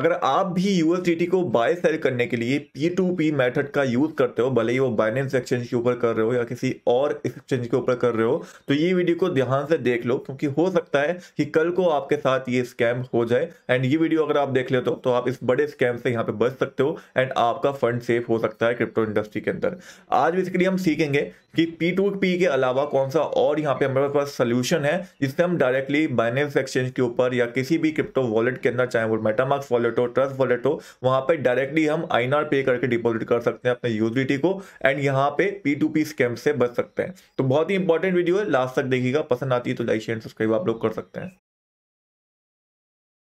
अगर आप भी यूएसडीटी को बाय सेल करने के लिए पी टू पी मैथड का यूज करते हो भले ही वो बाइनेंस एक्सचेंज के ऊपर कर रहे हो या किसी और एक्सचेंज के ऊपर कर रहे हो तो ये वीडियो को ध्यान से देख लो क्योंकि हो सकता है कि कल को आपके साथ ये स्कैम हो जाए एंड ये वीडियो अगर आप देख लेते हो तो आप इस बड़े स्कैम से यहाँ पे बच सकते हो एंड आपका फंड सेफ हो सकता है क्रिप्टो इंडस्ट्री के अंदर आज बेसिकली हम सीखेंगे कि पी टू पी के अलावा कौन सा और यहाँ पे हमारे पास सोल्यूशन है जिससे हम डायरेक्टली बाइनेंस एक्सचेंज के ऊपर या किसी भी क्रिप्टो वॉलेट के अंदर चाहे वो मेटामार्क वॉलेट वॉलेट हो ट्रस्ट वॉलेट हो वहां पर डायरेक्टली हम आई पे करके डिपोजिट कर सकते हैं अपने यूजिटी को एंड यहाँ पे पी टू पी स्कैम से बच सकते हैं तो बहुत ही इंपॉर्टेंट वीडियो है लास्ट तक देखिएगा पसंद आती है तो लाइक शेयर सब्सक्राइब आप लोग कर सकते हैं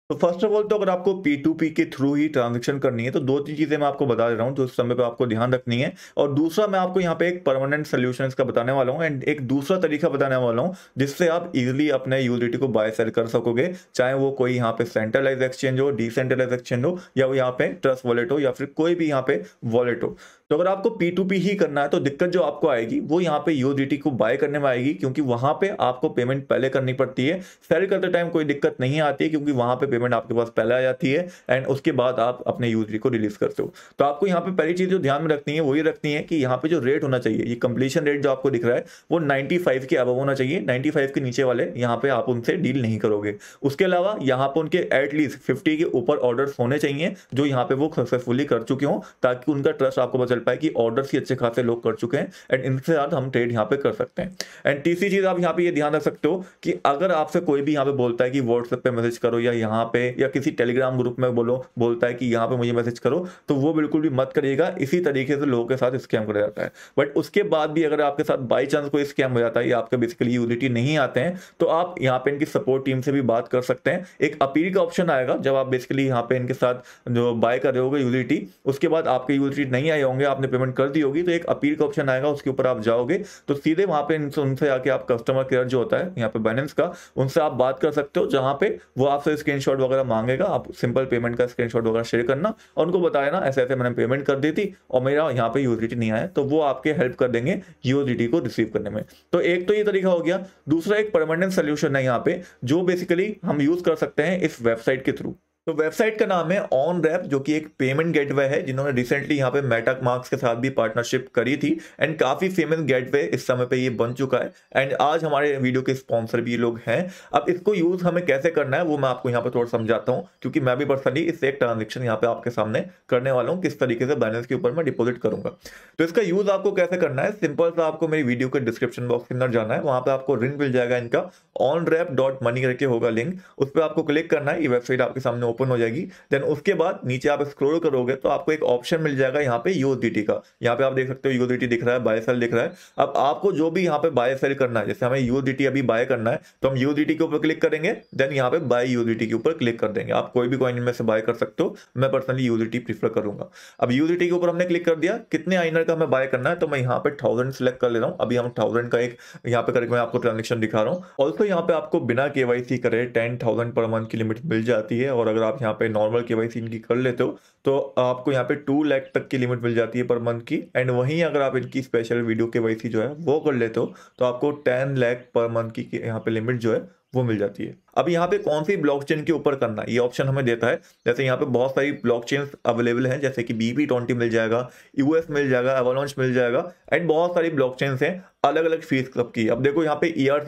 तो फर्स्ट ऑफ ऑल तो अगर आपको पी टू पी के थ्रू ही ट्रांजेक्शन करनी है तो दो तीन चीज़ें मैं आपको बता दे रहा हूँ जो तो समय पर आपको ध्यान रखनी है और दूसरा मैं आपको यहाँ पे एक परमानेंट सोल्यूशन इसका बताने वाला हूँ एंड एक दूसरा तरीका बताने वाला हूँ जिससे आप इजिली अपने यूलिटी को बाय सेल कर सकोगे चाहे वो कोई यहाँ पे सेंट्रलाइज एक्सचेंज हो डिसेंट्रलाइज एक्सचेंज हो या वो यहाँ पे ट्रस्ट वॉलेट हो या फिर कोई भी यहाँ पे वॉलेट हो तो अगर आपको पी टू पी ही करना है तो दिक्कत जो आपको आएगी वो यहाँ पे टी को बाय करने में आएगी क्योंकि वहां पे आपको पेमेंट पहले करनी पड़ती है सेल करते टाइम कोई दिक्कत नहीं आती है क्योंकि वहां पे पेमेंट आपके पास पहले आ जाती है एंड उसके बाद आप अपने यूजरी को रिलीज करते हो तो आपको यहाँ पे पहली चीज़ जो ध्यान में रखनी है वही रखनी है कि यहाँ पे जो रेट होना चाहिए ये कंप्लीशन रेट जो आपको दिख रहा है वो 95 के अब होना चाहिए 95 के नीचे वाले यहाँ पे आप उनसे डील नहीं करोगे उसके अलावा यहाँ पे उनके एटलीस्ट फिफ्टी के ऊपर ऑर्डर होने चाहिए जो यहाँ पे वो सक्सेसफुली कर चुके हों ताकि उनका ट्रस्ट आपको पता चल पाए कि ऑर्डर ही अच्छे खासे लोग कर चुके हैं एंड इनके साथ हम ट्रेड यहाँ पे कर सकते हैं एंड तीसरी चीज़ आप यहाँ पे ध्यान रख सकते हो कि अगर आपसे कोई भी यहाँ पे बोलता है कि व्हाट्सएप पे मैसेज करो या यहाँ पे या किसी टेलीग्राम ग्रुप में बोलो बोलता है कि यहाँ पे मुझे मैसेज करो तो वो बिल्कुल भी मत करिएगा इसी तरीके से लोगों के साथ स्कैम करा जाता है बट उसके बाद भी अगर आपके साथ बाई चांस कोई स्कैम हो जाता है या आपके बेसिकली यूनिटी नहीं आते हैं तो आप यहाँ पे इनकी सपोर्ट टीम से भी बात कर सकते हैं एक अपील का ऑप्शन आएगा जब आप बेसिकली यहाँ पे इनके साथ जो बाय कर रहे होगे यूनिटी उसके बाद आपके यूनिटी नहीं आए होंगे आपने पेमेंट कर दी होगी तो एक अपील का ऑप्शन आएगा उसके ऊपर आप जाओगे तो सीधे वहाँ पर उनसे आके आप कस्टमर केयर जो होता है यहाँ पे बैलेंस का उनसे आप बात कर सकते हो जहाँ पे वो आपसे स्क्रीनशॉट स्क्रीनशॉट वगैरह मांगेगा आप सिंपल पेमेंट का स्क्रीनशॉट वगैरह शेयर करना और उनको बताया ना ऐसे ऐसे मैंने पेमेंट कर दी थी और मेरा यहाँ पे यूएसडीटी नहीं आया तो वो आपके हेल्प कर देंगे यूएसडीटी को रिसीव करने में तो एक तो ये तरीका हो गया दूसरा एक परमानेंट सोल्यूशन है यहाँ पे जो बेसिकली हम यूज कर सकते हैं इस वेबसाइट के थ्रू तो वेबसाइट का नाम है ऑन रैप जो कि एक पेमेंट गेटवे है जिन्होंने रिसेंटली यहाँ पे मेटक मार्क्स के साथ भी पार्टनरशिप करी थी एंड काफ़ी फेमस गेटवे इस समय पे ये बन चुका है एंड आज हमारे वीडियो के स्पॉन्सर भी लोग हैं अब इसको यूज़ हमें कैसे करना है वो मैं आपको यहाँ पर थोड़ा समझाता हूँ क्योंकि मैं भी पर्सनली इससे एक ट्रांजेक्शन यहाँ पे आपके सामने करने वाला हूँ किस तरीके से बैलेंस के ऊपर मैं डिपोजिट करूंगा तो इसका यूज़ आपको कैसे करना है सिंपल सा आपको मेरी वीडियो के डिस्क्रिप्शन बॉक्स के अंदर जाना है वहाँ पर आपको रिंक मिल जाएगा इनका ऑन रैप डॉट मनी करके होगा लिंक उस पर आपको क्लिक करना है ये वेबसाइट आपके सामने ओपन हो जाएगी देन उसके बाद नीचे आप स्क्रोल करोगे तो आपको एक ऑप्शन मिल जाएगा यहाँ पे यूएसडीटी का यहाँ पे आप देख सकते हो यूएसडीटी दिख रहा है बाय सेल दिख रहा है अब आपको जो भी यहाँ पे बाय सेल करना है जैसे हमें यूएसडीटी अभी बाय करना है तो हम यूएसडीटी के ऊपर क्लिक करेंगे देन यहाँ पे बाय यूएसडीटी के ऊपर क्लिक कर देंगे आप कोई भी कॉइन में से बाय कर सकते हो मैं पर्सनली यूएसडीटी प्रीफर करूंगा अब यूएसडीटी के ऊपर हमने क्लिक कर दिया कितने आइनर का हमें बाय करना है तो मैं यहाँ पे थाउजेंड सेलेक्ट कर ले रहा हूँ अभी हम थाउजेंड का एक यहाँ पे करके मैं आपको ट्रांजेक्शन दिखा रहा हूँ ऑल्सो यहाँ पे आपको बिना केवाईसी करे टेन थाउजेंड पर मंथ की लिमिट मिल जाती है और अगर आप यहाँ पे नॉर्मल के वाई इनकी कर लेते हो तो आपको यहाँ पे टू लैख तक की लिमिट मिल जाती है पर मंथ की एंड वहीं अगर आप इनकी स्पेशल वीडियो के वाई जो है वो कर लेते हो तो आपको टेन लैख पर मंथ की यहाँ पे लिमिट जो है वो मिल जाती है अब यहाँ पे कौन सी ब्लॉकचेन के ऊपर करना ये ऑप्शन हमें देता है जैसे यहाँ पे बहुत सारी ब्लॉकचेन्स अवेलेबल हैं जैसे कि बीबी ट्वेंटी मिल जाएगा यूएस मिल जाएगा एवोलॉन्च मिल जाएगा एंड बहुत सारी ब्लॉकचेन्स हैं अलग अलग फीस सबकी अब देखो यहाँ पे ई आर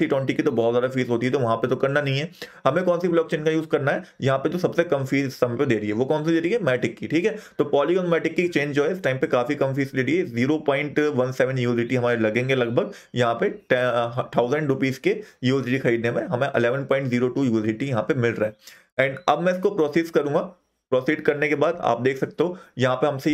ट्वेंटी की तो बहुत ज़्यादा फीस होती है तो वहाँ पे तो करना नहीं है हमें कौन सी ब्लॉक का यूज़ करना है यहाँ पे जो तो सबसे कम फीस समय पे दे रही है वो कौन सी दे रही है मैटिक की ठीक है तो पॉलीगॉन मैटिक की चेन जो है इस टाइम पे काफ़ी कम फीस दे रही है zero point one seven USDT हमारे लगेंगे लगभग यहाँ पे थाउजेंड हाँ, रुपीज़ के यूजिटी खरीदने में हमें eleven point zero two USDT यहाँ पे मिल रहा है एंड अब मैं इसको प्रोसेस करूंगा प्रोसीड करने के बाद आप देख सकते हो यहाँ पे हमसे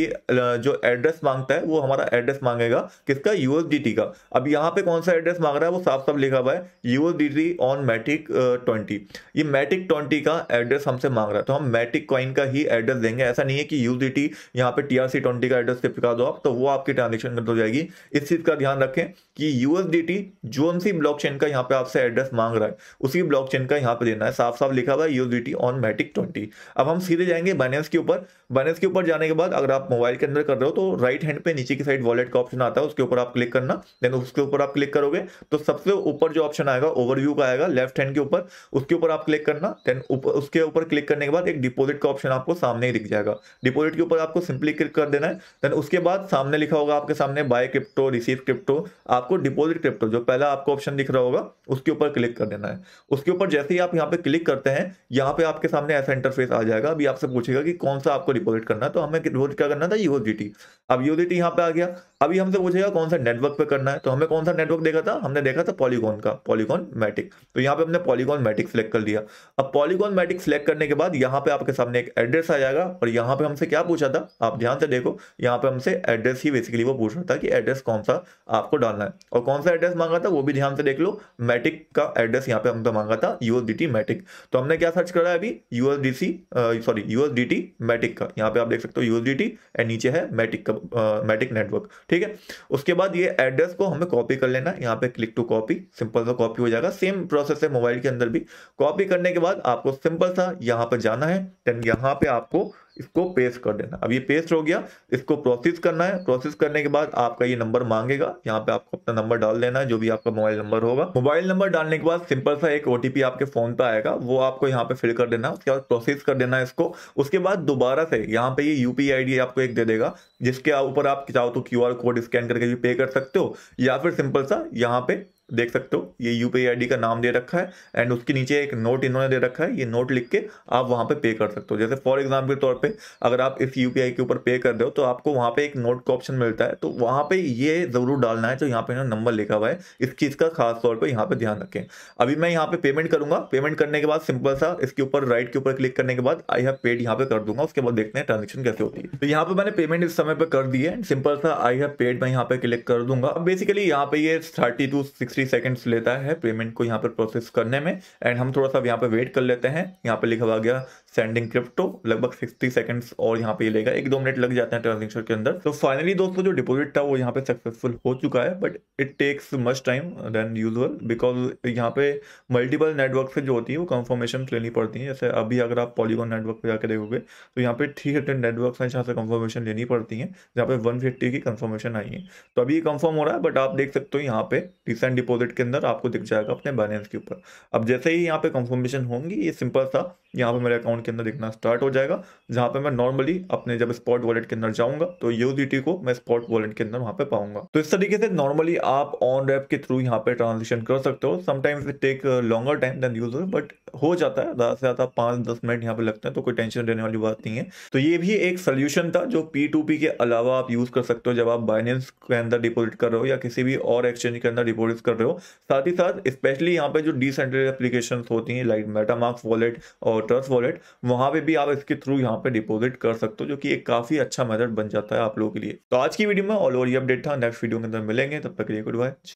जो एड्रेस मांगता है वो हमारा एड्रेस मांगेगा किसका यूएसडीटी का अब यहाँ पे कौन सा एड्रेस मांग रहा है वो साफ साफ लिखा हुआ है यूएसडीटी ऑन मैटिक ट्वेंटी ये मैटिक ट्वेंटी का एड्रेस हमसे मांग रहा है तो हम मैटिक कॉइन का ही एड्रेस देंगे ऐसा नहीं है कि टी यहाँ पे टीआरसी ट्वेंटी का एड्रेस चिपका दो आप तो वो आपकी ट्रांजेक्शन कर हो जाएगी इस चीज का ध्यान रखें कि यूएसडीटी जोन सी चेन का यहाँ पे आपसे एड्रेस मांग रहा है उसी चेन का यहाँ पे देना है साफ साफ लिखा हुआ है यूएसडीटी ऑन मैटिक ट्वेंटी अब हम सीधे जाएंगे करेंगे बैलेंस के ऊपर बैलेंस के ऊपर जाने के बाद अगर आप मोबाइल के अंदर कर रहे हो तो राइट हैंड पे नीचे की साइड वॉलेट का ऑप्शन आता है उसके ऊपर आप क्लिक करना देन उसके ऊपर आप क्लिक करोगे तो सबसे ऊपर जो ऑप्शन आएगा ओवरव्यू का आएगा लेफ्ट हैंड के ऊपर उसके ऊपर आप क्लिक करना देन उसके ऊपर क्लिक करने के बाद एक डिपोजिट का ऑप्शन आपको सामने ही दिख जाएगा डिपोजिट के ऊपर आपको सिंपली क्लिक कर देना है देन उसके बाद सामने लिखा होगा आपके सामने बाय क्रिप्टो रिसीव क्रिप्टो आपको डिपोजिट क्रिप्टो जो पहला आपको ऑप्शन दिख रहा होगा उसके ऊपर क्लिक कर देना है उसके ऊपर जैसे ही आप यहाँ पे क्लिक करते हैं यहाँ पे आपके सामने ऐसा इंटरफेस आ जाएगा अभी आपसे पूछेगा कि कौन सा आपको डिपोजिट करना है तो हमें क्या करना था यूएसडीटी अब यूएसडीटी यहाँ पे आ गया अभी हमसे पूछेगा कौन सा नेटवर्क पे करना है तो हमें कौन सा नेटवर्क देखा था हमने देखा था पॉलीगॉन का पॉलीगॉन मैटिक तो यहाँ पे हमने पॉलीगॉन मैटिक सेलेक्ट कर लिया अब पॉलीगॉन मैटिक सेलेक्ट करने के बाद यहाँ पे आपके सामने एक एड्रेस आ जाएगा और यहाँ पे हमसे क्या पूछा था आप ध्यान से देखो यहाँ पे हमसे एड्रेस ही बेसिकली वो पूछ रहा था कि एड्रेस कौन सा आपको डालना है और कौन सा एड्रेस मांगा था वो भी ध्यान से देख लो मैटिक का एड्रेस यहाँ पे हमसे मांगा था यूएसडीटी मैटिक तो हमने क्या सर्च करा है अभी यूएसडीसी सॉरी यूएसडीटी मैटिक का यहाँ पे आप देख सकते हो यूएसडीटी एंड नीचे है मैटिक का मैटिक नेटवर्क ठीक है उसके बाद ये एड्रेस को हमें कॉपी कर लेना यहाँ पे क्लिक टू कॉपी सिंपल सा कॉपी हो जाएगा सेम प्रोसेस है मोबाइल के अंदर भी कॉपी करने के बाद आपको सिंपल सा यहाँ पर जाना है देन यहाँ पे आपको इसको पेस्ट कर देना अब ये पेस्ट हो गया इसको प्रोसेस करना है प्रोसेस करने के बाद आपका ये नंबर मांगेगा यहाँ पे आपको अपना नंबर डाल देना है जो भी आपका मोबाइल नंबर होगा मोबाइल नंबर डालने के बाद सिंपल सा एक ओटीपी आपके फोन पे आएगा वो आपको यहाँ पे फिल कर देना उसके बाद प्रोसेस कर देना इसको उसके बाद दोबारा से यहाँ पे ये यूपी आई आपको एक दे देगा जिसके ऊपर आप चाहो तो क्यू कोड स्कैन करके भी पे कर सकते हो या फिर सिंपल सा यहाँ पे देख सकते हो ये यू पी का नाम दे रखा है एंड उसके नीचे एक नोट इन्होंने दे रखा है ये नोट लिख के आप वहाँ पे पे कर सकते हो जैसे फॉर एग्जाम्पल के तौर पे अगर आप इस यू के ऊपर पे कर दो तो आपको वहाँ पे एक नोट का ऑप्शन मिलता है तो वहाँ पे ये ज़रूर डालना है जो यहाँ पे इन्होंने नंबर लिखा हुआ है इस चीज़ का खास तौर पर यहाँ पर ध्यान रखें अभी मैं यहाँ पे पेमेंट करूँगा पेमेंट करने के बाद सिंपल सा इसके ऊपर राइट के ऊपर क्लिक करने के बाद आई हैव पेड यहाँ पे कर दूंगा उसके बाद देखते हैं ट्रांजेक्शन कैसे होती है तो यहाँ पर मैंने पेमेंट इस समय पर कर दी है सिंपल सा आई हैव पेड मैं यहाँ पे क्लिक कर दूंगा बेसिकली यहाँ पे ये thirty two six three seconds लेता है पेमेंट को यहाँ पर प्रोसेस करने में एंड हम थोड़ा सा यहाँ पर वेट कर लेते हैं यहाँ पर लिखा हुआ गया सेंडिंग क्रिप्टो लगभग सिक्सटी सेकेंड्स और यहाँ पे लेगा एक दो मिनट लग जाते हैं ट्रांजेक्शन के अंदर तो फाइनली दोस्तों जो डिपोजिट था वो यहाँ पे सक्सेसफुल हो चुका है but it takes much time then usual because यहाँ पे मल्टीपल नेटवर्क से जो होती है वो कन्फर्मेशन लेनी पड़ती है जैसे अभी अगर आप पॉलीगॉन नेटवर्क पर जाकर देखोगे तो यहाँ पे थ्री हंड्रेड नेटवर्क हैं जहाँ से कन्फर्मेशन लेनी पड़ती है जहाँ पे वन फिफ्टी की कन्फर्मेशन आई है तो अभी ये कन्फर्म हो रहा है बट आप देख सकते हो यहाँ पे रिसेंट डिपॉजिट के अंदर आपको दिख जाएगा अपने बैलेंस के ऊपर अब जैसे ही यहाँ पे कंफर्मेशन होंगी ये सिंपल सा यहाँ पे मेरे अकाउंट के अंदर दिखना स्टार्ट हो जाएगा जहाँ पे मैं नॉर्मली अपने जब स्पॉट वॉलेट के अंदर जाऊँगा तो यूडीटी को मैं स्पॉट वॉलेट के अंदर वहाँ पे पाऊंगा तो इस तरीके से नॉर्मली आप ऑन रैप के थ्रू यहाँ पे ट्रांजेक्शन कर सकते हो sometimes it take longer time than user but हो जाता है ज़्यादा से ज़्यादा पाँच दस मिनट यहाँ पे लगते हैं तो कोई टेंशन देने वाली बात नहीं है तो ये भी एक सोल्यूशन था जो पी के अलावा आप यूज़ कर सकते हो जब आप बाइनेंस के अंदर डिपोजिट कर रहे हो या किसी भी और एक्सचेंज के अंदर डिपोजिट कर रहे हो साथ ही साथ स्पेशली यहाँ पे जो डिसेंट्रल एप्लीकेशन होती हैं लाइक मेटामार्क्स वॉलेट और ट्रस्ट वॉलेट वहाँ पे भी आप इसके थ्रू यहाँ पे डिपॉजिट कर सकते हो जो कि एक काफ़ी अच्छा मेथड बन जाता है आप लोगों के लिए तो आज की वीडियो में ऑल ओवर ये अपडेट था नेक्स्ट वीडियो के अंदर मिलेंगे तब तक के लिए गुड बाय